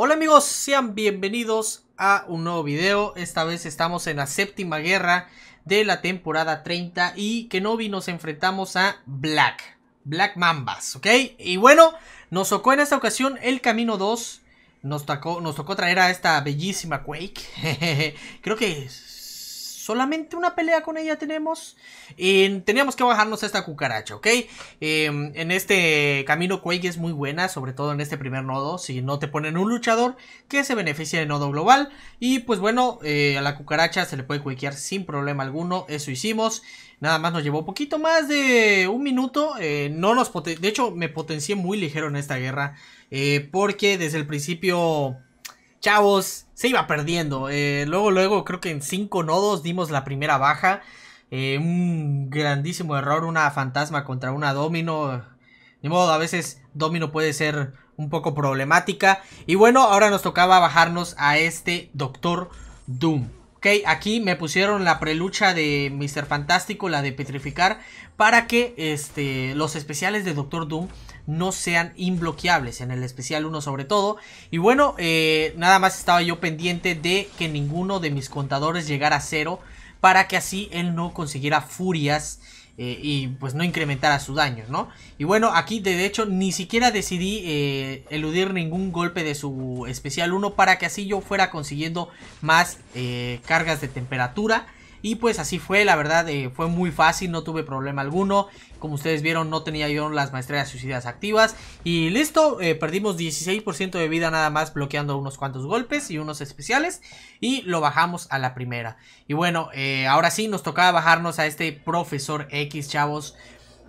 Hola amigos, sean bienvenidos a un nuevo video. Esta vez estamos en la séptima guerra de la temporada 30 y Kenobi nos enfrentamos a Black, Black Mambas, ¿ok? Y bueno, nos tocó en esta ocasión el Camino 2. Nos tocó, nos tocó traer a esta bellísima Quake. Creo que solamente una pelea con ella tenemos. teníamos que bajarnos a esta cucaracha, ¿ok? Em, en este camino Quake es muy buena, sobre todo en este primer nodo. Si no te ponen un luchador que se beneficie del nodo global. Y pues bueno, eh, a la cucaracha se le puede quakear sin problema alguno. Eso hicimos. Nada más nos llevó poquito más de un minuto. Eh, no nos de hecho, me potencié muy ligero en esta guerra. Eh, porque desde el principio chavos, se iba perdiendo. Eh, luego, luego, creo que en cinco nodos dimos la primera baja. Eh, un grandísimo error, una fantasma contra una domino. De modo, a veces domino puede ser un poco problemática. Y bueno, ahora nos tocaba bajarnos a este Doctor Doom. Ok, aquí me pusieron la prelucha de Mr. Fantástico, la de petrificar, para que este, los especiales de Doctor Doom no sean imbloqueables, en el especial 1 sobre todo. Y bueno, eh, nada más estaba yo pendiente de que ninguno de mis contadores llegara a cero para que así él no consiguiera furias eh, y pues no incrementara su daño, ¿no? Y bueno, aquí de hecho ni siquiera decidí eh, eludir ningún golpe de su especial 1 para que así yo fuera consiguiendo más cargas de temperatura. Y pues así fue, la verdad eh, fue muy fácil, no tuve problema alguno. Como ustedes vieron, no tenía yo las maestrías suicidas activas. Y listo, eh, perdimos 16% de vida nada más bloqueando unos cuantos golpes y unos especiales. Y lo bajamos a la primera. Y bueno, eh, ahora sí nos tocaba bajarnos a este profesor X, chavos.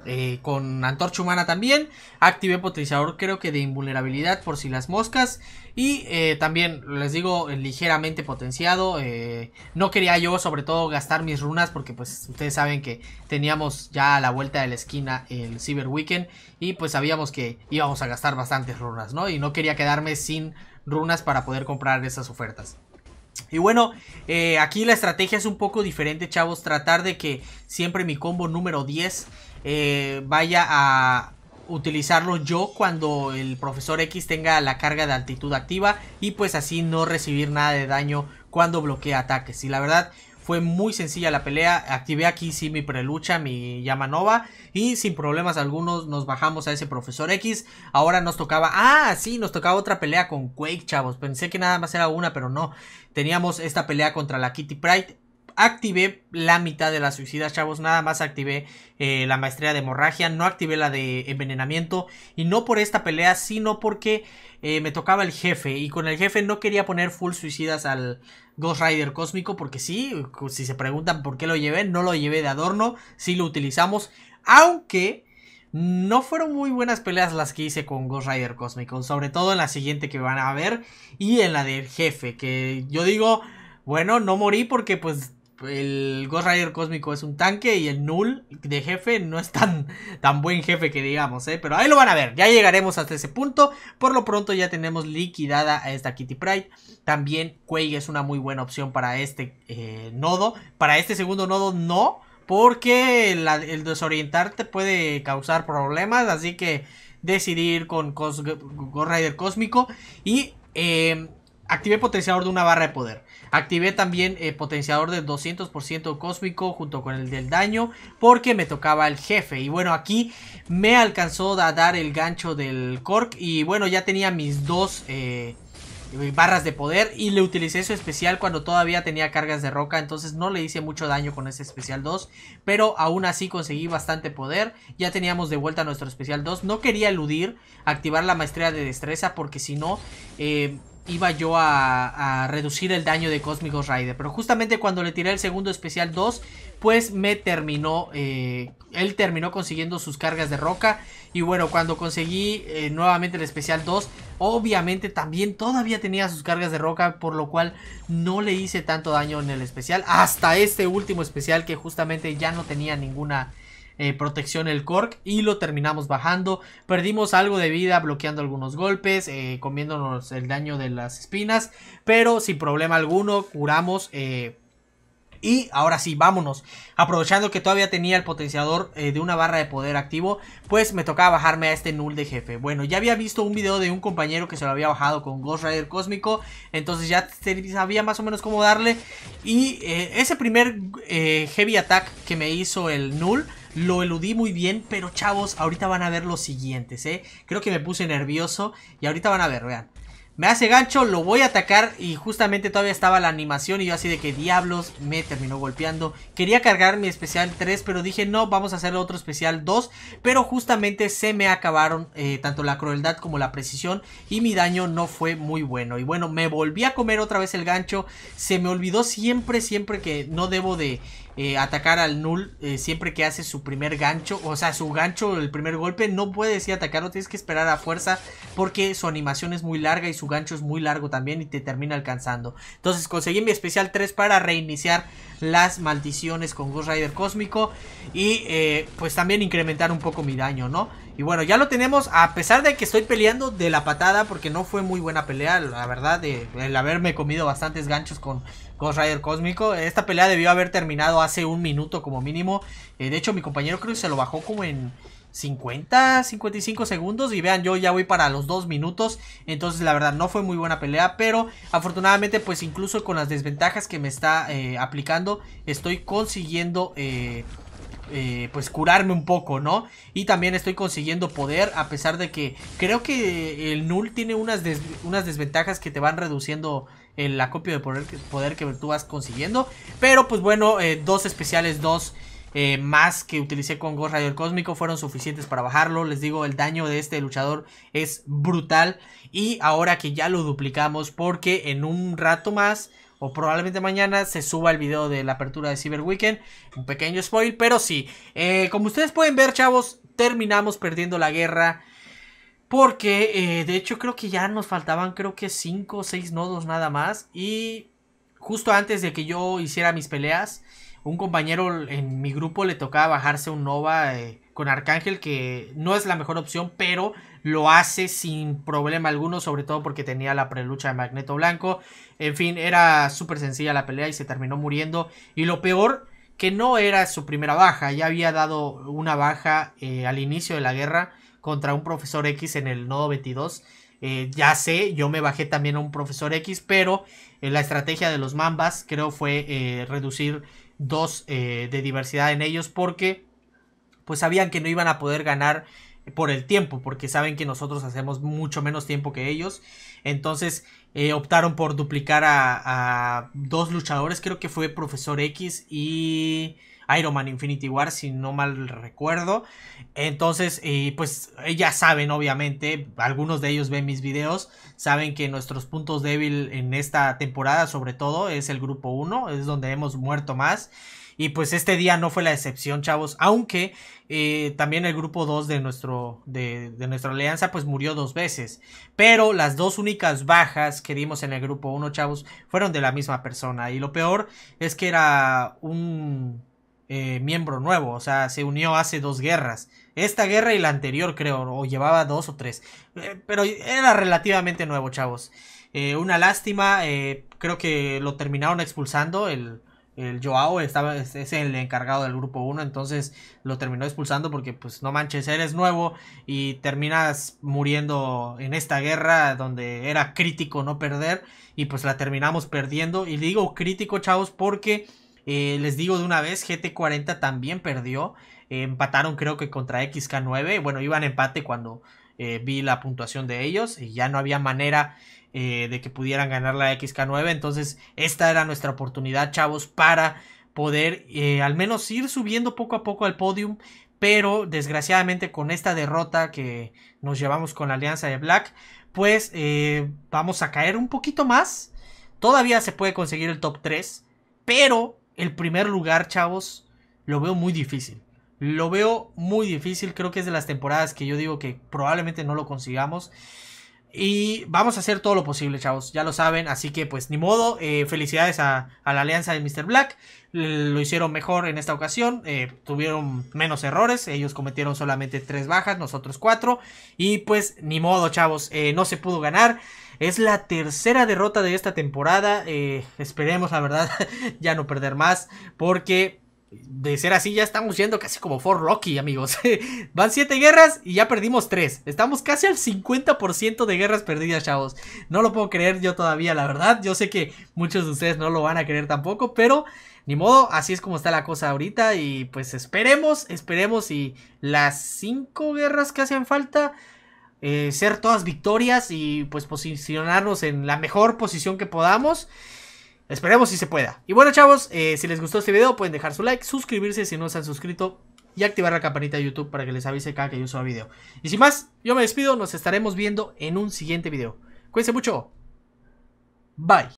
Eh, con antorcha humana también. Active potenciador creo que de invulnerabilidad por si las moscas. Y eh, también les digo ligeramente potenciado. Eh, no quería yo sobre todo gastar mis runas porque pues ustedes saben que teníamos ya a la vuelta de la esquina el Cyber Weekend. Y pues sabíamos que íbamos a gastar bastantes runas, ¿no? Y no quería quedarme sin runas para poder comprar esas ofertas. Y bueno, aquí la estrategia es un poco diferente, chavos. Tratar de que siempre mi combo número 10 eh, vaya a utilizarlo yo cuando el profesor X tenga la carga de altitud activa y pues así no recibir nada de daño cuando bloquea ataques. Y la verdad fue muy sencilla la pelea, activé aquí sí mi prelucha, mi llama nova y sin problemas algunos nos bajamos a ese profesor X. Ahora nos tocaba, ah, sí, nos tocaba otra pelea con Quake, chavos. Pensé que nada más era una, pero no. Teníamos esta pelea contra la Kitty Pride activé la mitad de las suicidas, chavos. Nada más activé eh, la maestría de hemorragia, no activé la de envenenamiento. Y no por esta pelea, sino porque eh, me tocaba el jefe. Y con el jefe no quería poner full suicidas al Ghost Rider cósmico, porque sí, si se preguntan por qué lo llevé, no lo llevé de adorno, sí lo utilizamos. Aunque... No fueron muy buenas peleas las que hice con Ghost Rider Cósmico, sobre todo en la siguiente que van a ver y en la del jefe, que yo digo, bueno, no morí porque pues el Ghost Rider cósmico es un tanque y el Null de jefe no es tan, tan buen jefe que digamos, ¿eh? Pero ahí lo van a ver, ya llegaremos hasta ese punto. Por lo pronto ya tenemos liquidada a esta Kitty Pride. También Quake es una muy buena opción para este eh, nodo. Para este segundo nodo no, porque el desorientarte puede causar problemas, así que decidir con Ghost Rider cósmico. Y eh, activé potenciador de una barra de poder. Activé también eh, potenciador del 200% cósmico junto con el del daño porque me tocaba el jefe. Y bueno, aquí me alcanzó a dar el gancho del Cork y bueno, ya tenía mis dos... Eh, barras de poder y le utilicé su especial cuando todavía tenía cargas de roca, entonces no le hice mucho daño con ese especial 2, pero aún así conseguí bastante poder, ya teníamos de vuelta nuestro especial 2, no quería eludir activar la maestría de destreza porque si no... Eh, iba yo a, reducir el daño de Cosmic Rider. Pero justamente cuando le tiré el segundo especial 2, pues me terminó, eh, él terminó consiguiendo sus cargas de roca. Y bueno, cuando conseguí eh, nuevamente el especial 2, obviamente también todavía tenía sus cargas de roca, por lo cual no le hice tanto daño en el especial. Hasta este último especial que justamente ya no tenía ninguna eh, protección el Cork y lo terminamos bajando. Perdimos algo de vida bloqueando algunos golpes, eh, comiéndonos el daño de las espinas, pero sin problema alguno curamos. Eh, y ahora sí, vámonos. Aprovechando que todavía tenía el potenciador de una barra de poder activo, pues me tocaba bajarme a este null de jefe. Bueno, ya había visto un video de un compañero que se lo había bajado con Ghost Rider Cósmico, entonces ya sabía más o menos cómo darle. Y ese primer heavy attack que me hizo el null lo eludí muy bien, pero chavos, ahorita van a ver los siguientes, ¿eh? Creo que me puse nervioso y ahorita van a ver, vean. Me hace gancho, lo voy a atacar y justamente todavía estaba la animación y yo así de que diablos me terminó golpeando. Quería cargar mi especial 3 pero dije no, vamos a hacer otro especial 2. Pero justamente se me acabaron eh, tanto la crueldad como la precisión y mi daño no fue muy bueno. Y bueno, me volví a comer otra vez el gancho. Se me olvidó siempre, siempre que no debo de eh, atacar al null eh, siempre que hace su primer gancho, o sea, su gancho, el primer golpe, no puedes ir a atacarlo, tienes que esperar a fuerza porque su animación es muy larga y su gancho es muy largo también y te termina alcanzando. Entonces conseguí mi especial 3 para reiniciar las maldiciones con Ghost Rider Cósmico y eh, pues también incrementar un poco mi daño, ¿no? Y bueno, ya lo tenemos, a pesar de que estoy peleando de la patada porque no fue muy buena pelea, la verdad, de, el haberme comido bastantes ganchos con Ghost Rider Cósmico. Esta pelea debió haber terminado hace un minuto como mínimo. Eh, de hecho, mi compañero creo que se lo bajó como en 50, 55 segundos. Y vean, yo ya voy para los dos minutos. Entonces, la verdad, no fue muy buena pelea. Pero afortunadamente, pues incluso con las desventajas que me está eh, aplicando, estoy consiguiendo... Eh, pues curarme un poco, ¿no? Y también estoy consiguiendo poder, a pesar de que creo que el null tiene unas, unas desventajas que te van reduciendo el acopio de poder que, poder que tú vas consiguiendo. Pero pues bueno, eh, dos especiales, dos eh, más que utilicé con Ghost Rider Cósmico fueron suficientes para bajarlo. Les digo, el daño de este luchador es brutal. Y ahora que ya lo duplicamos, porque en un rato más o probablemente mañana se suba el video de la apertura de Cyber Weekend. Un pequeño spoil, pero sí. Eh, como ustedes pueden ver, chavos, terminamos perdiendo la guerra. Porque, eh, de hecho, creo que ya nos faltaban, creo que 5 o 6 nodos nada más. Y justo antes de que yo hiciera mis peleas, un compañero en mi grupo le tocaba bajarse un Nova eh, con Arcángel, que no es la mejor opción, pero lo hace sin problema alguno, sobre todo porque tenía la prelucha de Magneto Blanco. En fin, era súper sencilla la pelea y se terminó muriendo. Y lo peor, que no era su primera baja, ya había dado una baja eh, al inicio de la guerra contra un profesor X en el nodo 22. Eh, ya sé, yo me bajé también a un profesor X, pero eh, la estrategia de los mambas creo fue eh, reducir dos de diversidad en ellos porque pues sabían que no iban a poder ganar por el tiempo, porque saben que nosotros hacemos mucho menos tiempo que ellos. Entonces optaron por duplicar a dos luchadores, creo que fue profesor X y... Iron Man Infinity War, si no mal recuerdo. Entonces, pues eh, ya saben, obviamente, algunos de ellos ven mis videos, saben que nuestros puntos débil en esta temporada, sobre todo, es el grupo 1, es donde hemos muerto más. Y pues este día no fue la excepción, chavos. Aunque eh, también el grupo 2 de, nuestro, de, de, nuestra alianza pues murió dos veces. Pero las dos únicas bajas que dimos en el grupo 1, chavos, fueron de la misma persona. Y lo peor es que era un eh, miembro nuevo, o sea, se unió hace dos guerras. Esta guerra y la anterior, creo, o llevaba dos o tres. Eh, pero era relativamente nuevo, chavos. Eh, una lástima, creo que lo terminaron expulsando. El, el Joao estaba, es, el encargado del grupo 1, entonces lo terminó expulsando porque, pues, no manches, eres nuevo y terminas muriendo en esta guerra donde era crítico no perder y pues la terminamos perdiendo. Y digo crítico, chavos, porque eh, les digo de una vez, GT40 también perdió. Eh, empataron creo que contra XK9. Bueno, iban empate cuando eh, vi la puntuación de ellos y ya no había manera de que pudieran ganar la XK9. Entonces, esta era nuestra oportunidad, chavos, para poder al menos ir subiendo poco a poco al podium. Pero desgraciadamente con esta derrota que nos llevamos con la alianza de Black, pues vamos a caer un poquito más. Todavía se puede conseguir el top 3, pero el primer lugar, chavos, lo veo muy difícil. Lo veo muy difícil, creo que es de las temporadas que yo digo que probablemente no lo consigamos. Y vamos a hacer todo lo posible, chavos, ya lo saben, así que pues ni modo, eh, felicidades a, la alianza de Mr. Black, lo hicieron mejor en esta ocasión, eh, tuvieron menos errores, ellos cometieron solamente tres bajas, nosotros cuatro, y pues ni modo, chavos, eh, no se pudo ganar. Es la tercera derrota de esta temporada. Eh, esperemos, la verdad, ya no perder más. Porque de ser así, ya estamos yendo casi como For Rocky, amigos. Van 7 guerras y ya perdimos 3. Estamos casi al 50% de guerras perdidas, chavos. No lo puedo creer yo todavía, la verdad. Yo sé que muchos de ustedes no lo van a creer tampoco, pero ni modo, así es como está la cosa ahorita. Y pues esperemos, esperemos y las 5 guerras que hacen falta eh, ser todas victorias y pues posicionarnos en la mejor posición que podamos. Esperemos si se pueda. Y bueno chavos, eh, si les gustó este video pueden dejar su like, suscribirse si no se han suscrito y activar la campanita de YouTube para que les avise cada que yo suba video. Y sin más, yo me despido, nos estaremos viendo en un siguiente video. Cuídense mucho. Bye.